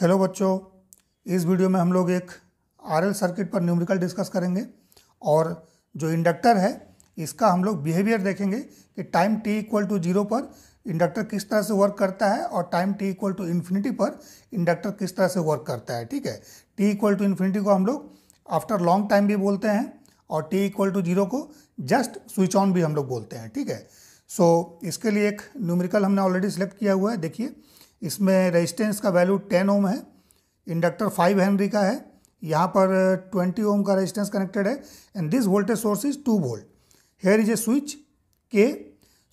hello बच्चों इस video में हम लोग एक आर सर्किट पर न्यूमेरिकल डिस्कस करेंगे और जो इंडक्टर है इसका हम लोग बिहेवियर देखेंगे कि time T equal to zero पर इंडक्टर किस तरह से वर्क करता है और time T equal to infinity पर इंडक्टर किस तरह से वर्क करता है ठीक है टी इक्वल टू इन्फिनिटी को हम लोग आफ्टर लॉन्ग टाइम भी बोलते हैं और टी इक्वल टू जीरो को जस्ट स्विच ऑन भी हम लोग बोलते हैं ठीक है सो so, इसके लिए एक न्यूमेरिकल हमने ऑलरेडी सिलेक्ट किया हुआ है देखिए इसमें रेजिस्टेंस का वैल्यू टेन ओम है इंडक्टर फाइव हेनरी का है यहाँ पर ट्वेंटी uh, ओम का रेजिस्टेंस कनेक्टेड है and this voltage source is two volt here is a switch K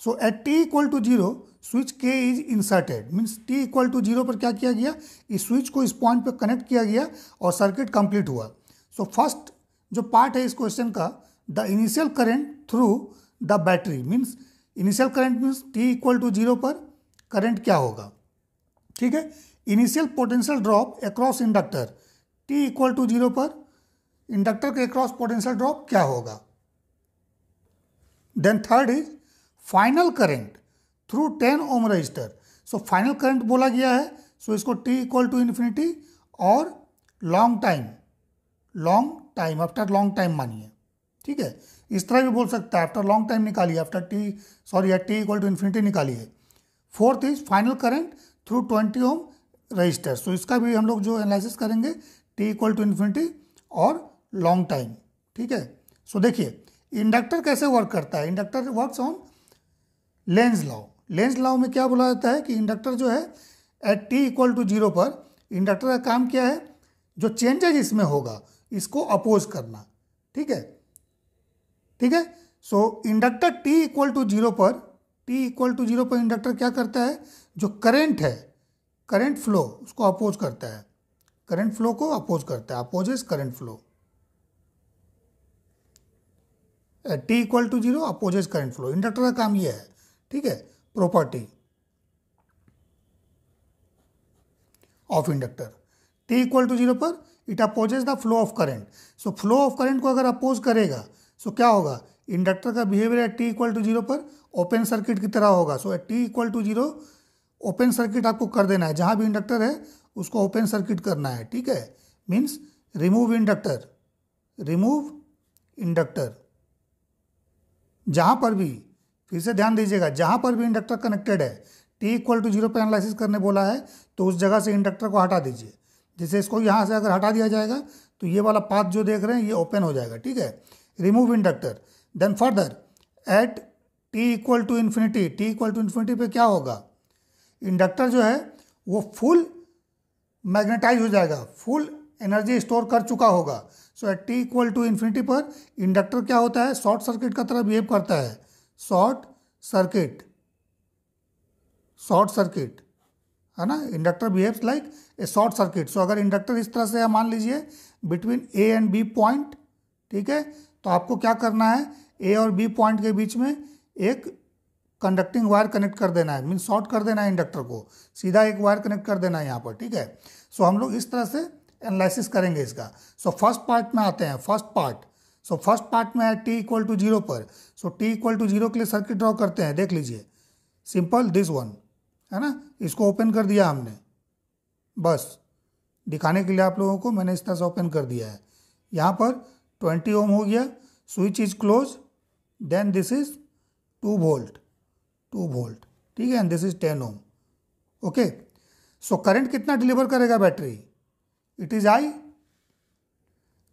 so at T equal to zero switch K is inserted means T equal to zero पर क्या किया गया इस switch को इस point पर connect किया गया और सर्किट कंप्लीट हुआ सो so, फर्स्ट जो पार्ट है इस क्वेश्चन का the initial current through the battery means initial current means T equal to zero पर करेंट क्या होगा ठीक है initial potential drop across inductor T equal to zero पर इंडक्टर के अक्रॉस पोटेंशियल ड्रॉप क्या होगा then third is final current through ten ohm resistor so final current बोला गया है सो so इसको टी इक्वल टू इन्फिनिटी और long time long time after long time मानिए ठीक है इस तरह भी बोल सकता है आफ्टर लॉन्ग टाइम निकालिए आफ्टर टी सॉरी या टी इक्वल टू इन्फिनिटी निकालिए fourth is final current through twenty ohm resistor so इसका भी हम लोग जो एनालिसिस करेंगे टी इक्वल टू इन्फिनिटी और लॉन्ग टाइम ठीक है सो देखिए इंडक्टर कैसे वर्क करता है inductor work on Lenz law Lenz law में क्या बोला जाता है कि इंडक्टर जो है at T equal to zero पर इंडक्टर का काम क्या है जो चेंजेज इसमें होगा इसको अपोज करना ठीक है ठीक है so inductor T equal to zero पर टी इक्वल टू जीरो पर इंडक्टर क्या करता है जो करेंट है करंट फ्लो उसको अपोज करता है करंट फ्लो को अपोज करता है is current flow T equal to zero is current flow inductor का काम ये है ठीक है property of inductor T equal to zero पर it opposes the flow of current so flow of current को अगर अपोज करेगा सो so क्या होगा इंडक्टर का behaviour at T equal to zero पर ओपन सर्किट की तरह होगा so at T equal to zero open circuit आपको कर देना है जहाँ भी इंडक्टर है उसको ओपन सर्किट करना है ठीक है means remove inductor remove inductor जहाँ पर भी फिर से ध्यान दीजिएगा जहाँ पर भी इंडक्टर कनेक्टेड है टी इक्वल टू जीरो पर एनालिसिस करने बोला है तो उस जगह से इंडक्टर को हटा दीजिए जैसे इसको यहाँ से अगर हटा दिया जाएगा तो ये वाला पाथ जो देख रहे हैं ये ओपन हो जाएगा ठीक है remove inductor then further at T equal to infinity T equal to infinity पे क्या होगा इंडक्टर जो है वो फुल मैग्नेटाइज हो जाएगा फुल एनर्जी स्टोर कर चुका होगा so at T equal to infinity पर इंडक्टर क्या होता है शॉर्ट सर्किट का तरह बिहेव करता है शॉर्ट सर्किट शॉर्ट सर्किट है ना inductor behaves like a short circuit so अगर इंडक्टर इस तरह से है मान लीजिए between A and B point ठीक है तो आपको क्या करना है ए और बी पॉइंट के बीच में एक कंडक्टिंग वायर कनेक्ट कर देना है मीन शॉर्ट कर देना है इंडक्टर को सीधा एक वायर कनेक्ट कर देना है यहाँ पर ठीक है सो so, हम लोग इस तरह से एनालिसिस करेंगे इसका सो फर्स्ट पार्ट में आते हैं first part so first part में है टी इक्वल टू जीरो पर so T equal to zero के लिए सर्किट ड्रॉ करते हैं देख लीजिए सिंपल दिस वन है ना इसको ओपन कर दिया हमने बस दिखाने के लिए आप लोगों को मैंने इस तरह से ओपन कर दिया है यहाँ पर ट्वेंटी ओम हो गया switch is close then this is two volt two volt ठीक है and this is ten ohm okay so current कितना डिलीवर करेगा battery it is I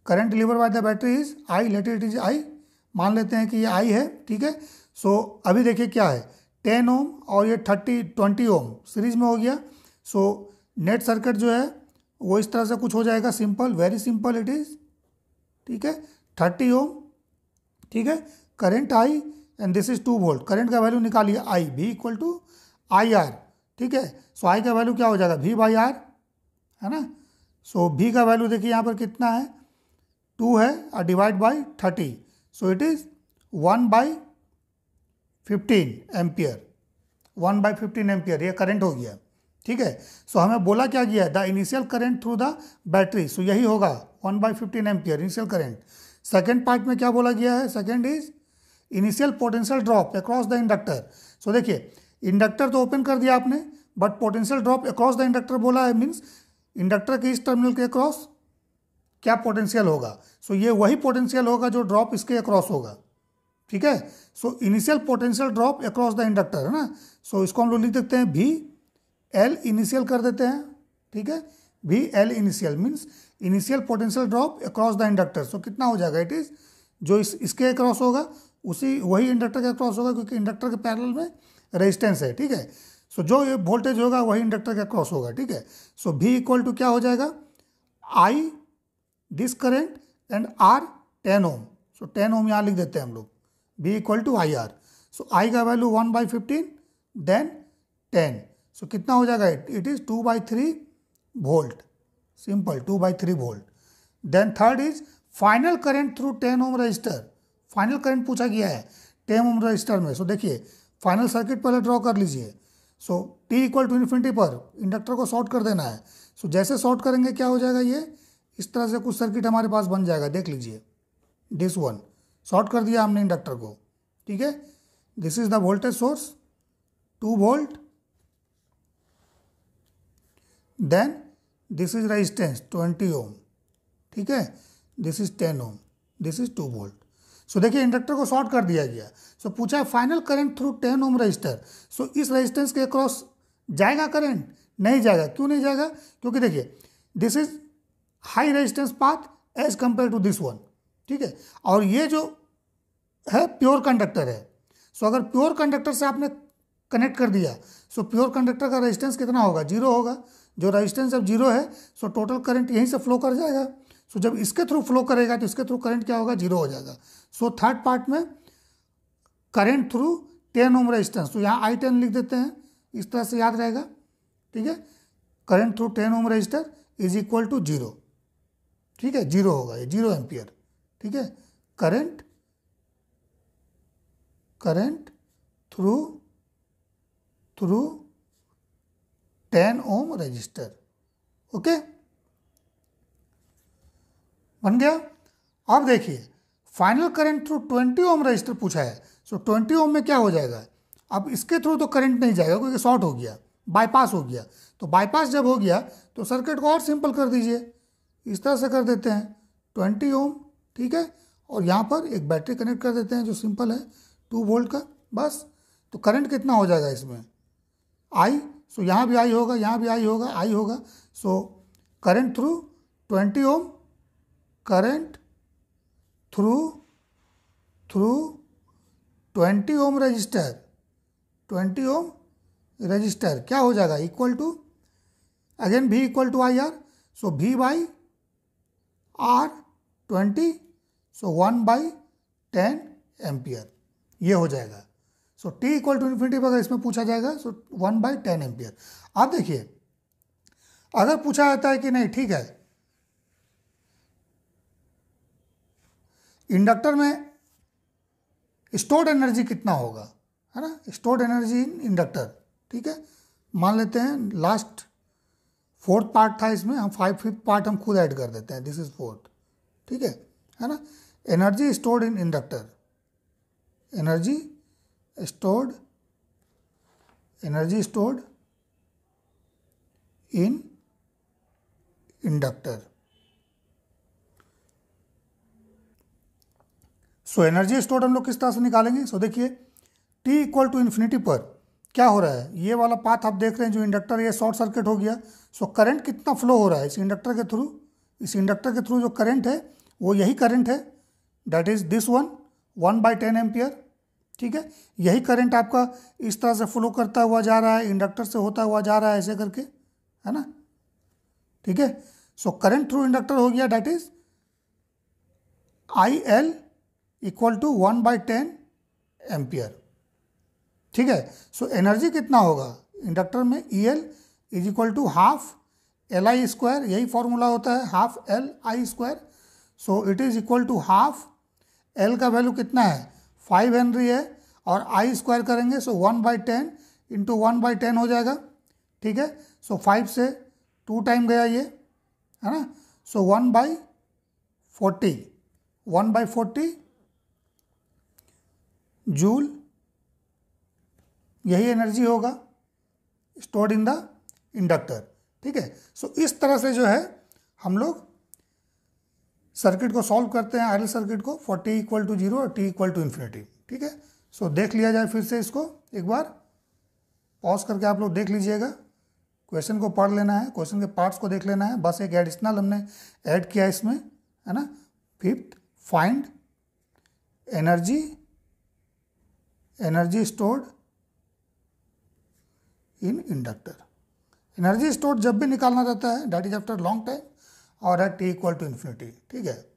current deliver by the battery is I let it is I मान लेते हैं कि ये आई है ठीक है सो अभी देखिए क्या है टेन ओम और ये थर्टी ट्वेंटी ओम सीरीज में हो गया सो नेट सर्किट जो है वो इस तरह से कुछ हो जाएगा simple very simple it is ठीक है थर्टी ओम ठीक है current I and this is two volt current का वैल्यू निकालिए आई भी इक्वल टू आई आर ठीक है सो आई का वैल्यू क्या हो जाएगा वी बाई आर है ना सो so, भी का वैल्यू देखिए यहाँ पर कितना है टू है और divide by thirty so it is one by fifteen ampere one by fifteen ampere ये करंट हो गया ठीक है सो so, हमें बोला क्या गया है the initial current through the battery so यही होगा one by fifteen ampere initial current second part में क्या बोला गया है second is initial potential drop across the inductor so देखिए इंडक्टर तो ओपन कर दिया आपने but potential drop across the inductor बोला है मीन्स इंडक्टर के इस टर्मिनल के अक्रॉस क्या पोटेंशियल होगा सो so, ये वही पोटेंशियल होगा जो ड्रॉप इसके अक्रॉस होगा ठीक है so initial potential drop across the inductor है ना सो so, इसको हम लोग लिख देते हैं भी एल इनिशियल कर देते हैं ठीक है भी L initial means initial potential drop across the inductor so कितना हो जाएगा इट इज़ जो इस इसके अक्रॉस होगा उसी वही इंडक्टर के क्रॉस होगा क्योंकि इंडक्टर के पैरल में रेजिस्टेंस है ठीक है सो जो ये वोल्टेज होगा वही इंडक्टर के क्रॉस होगा ठीक है सो भी इक्वल टू क्या हो जाएगा I this current and R ten ohm so ten ohm यहाँ लिख देते हैं हम लोग V equal to I R so I का value one by fifteen then ten so कितना हो जाएगा it is two by three volt simple two by three volt then third is final current through ten ohm resistor final current पूछा गया है टेम ohm resistor में सो देखिए final circuit पहले draw कर लीजिए so T equal to infinity पर inductor को शॉर्ट कर देना है सो so, जैसे शॉर्ट करेंगे क्या हो जाएगा ये इस तरह से कुछ सर्किट हमारे पास बन जाएगा देख लीजिए दिस वन शॉर्ट कर दिया हमने इंडक्टर को ठीक है this is the voltage source two volt then this is resistance twenty ohm ठीक है this is ten ohm this is two volt so देखिए इंडक्टर को शॉर्ट कर दिया गया सो पूछा है final current through ten ohm resistor so इस रजिस्टेंस के क्रॉस जाएगा करंट नहीं जाएगा क्यों नहीं जाएगा क्योंकि देखिए this is high resistance path as compare to this one ठीक है और ये जो है प्योर कंडक्टर है सो so, अगर प्योर कंडक्टर से आपने कनेक्ट कर दिया सो प्योर कंडक्टर का रेजिस्टेंस कितना होगा जीरो होगा जो रेजिस्टेंस अब जीरो है सो टोटल करंट यहीं से फ्लो कर जाएगा सो तो जब इसके थ्रू फ्लो करेगा तो इसके थ्रू करंट क्या होगा जीरो हो जाएगा सो थर्ड पार्ट में current through ten ohm resistance तो यहाँ आई टेन लिख देते हैं इस तरह से याद रहेगा ठीक है current through ten ohm resistor is equal to zero ठीक है जीरो होगा ये जीरो एम्पियर ठीक है current current through through ten ohm resistor okay बन गया अब देखिए final current through twenty ohm resistor पूछा है सो ट्वेंटी ओम में क्या हो जाएगा अब इसके थ्रू तो करंट नहीं जाएगा क्योंकि शॉर्ट हो गया बाईपास हो गया तो बाईपास जब हो गया तो सर्किट को और सिंपल कर दीजिए इस तरह से कर देते हैं ट्वेंटी ओम ठीक है और यहाँ पर एक बैटरी कनेक्ट कर देते हैं जो सिंपल है टू वोल्ट का बस तो करंट कितना हो जाएगा इसमें आई सो यहाँ भी आई होगा यहाँ भी आई होगा आई होगा so current through twenty ohm current through through 20 ohm resistor 20 ohm resistor क्या हो जाएगा equal to again V equal to I R so V by R twenty so one by ten ampere ये हो जाएगा so T equal to infinity अगर इसमें पूछा जाएगा so one by ten ampere आप देखिए अगर पूछा जाता है कि नहीं ठीक है इंडक्टर में स्टोर्ड एनर्जी कितना होगा है ना स्टोर्ड एनर्जी इन इंडक्टर ठीक है मान लेते हैं लास्ट फोर्थ पार्ट था इसमें हम फाइव फिफ्थ पार्ट हम खुद ऐड कर देते हैं दिस इज फोर्थ ठीक है है ना energy stored in inductor energy stored energy stored in inductor so energy store हम लोग किस तरह से निकालेंगे सो देखिए टी इक्वल टू इन्फिनिटी पर क्या हो रहा है ये वाला पाथ आप देख रहे हैं जो इंडक्टर ये शॉर्ट सर्किट हो गया सो so, करंट कितना फ्लो हो रहा है इस इंडक्टर के थ्रू इस इंडक्टर के थ्रू जो करंट है वो यही करंट है that is this one one by ten ampere ठीक है यही करंट आपका इस तरह से फ्लो करता हुआ जा रहा है इंडक्टर से होता हुआ जा रहा है ऐसे करके है ना ठीक है सो करंट थ्रू इंडक्टर हो गया that is I L equal to one by ten ampere ठीक है सो so, एनर्जी कितना होगा इंडक्टर में E L is equal to half L I square यही फॉर्मूला होता है half L I square so it is equal to half L का value कितना है फाइव हेनरी है और आई स्क्वायर करेंगे so one by ten into one by ten हो जाएगा ठीक है सो फाइव से टू टाइम गया ये है ना so one by forty one by forty joule यही एनर्जी होगा स्टोर्ड इन द इंडक्टर ठीक है सो so, इस तरह से जो है हम लोग सर्किट को सॉल्व करते हैं आयरल सर्किट को for t equal to zero और टी इक्वल टू इन्फिनेटी ठीक है सो so, देख लिया जाए फिर से इसको एक बार पॉज करके आप लोग देख लीजिएगा क्वेश्चन को पढ़ लेना है क्वेश्चन के पार्ट्स को देख लेना है बस एक एडिशनल हमने ऐड किया इसमें है ना fifth find energy energy stored in inductor energy store जब भी निकालना रहता है that is after long time और at T equal to infinity ठीक है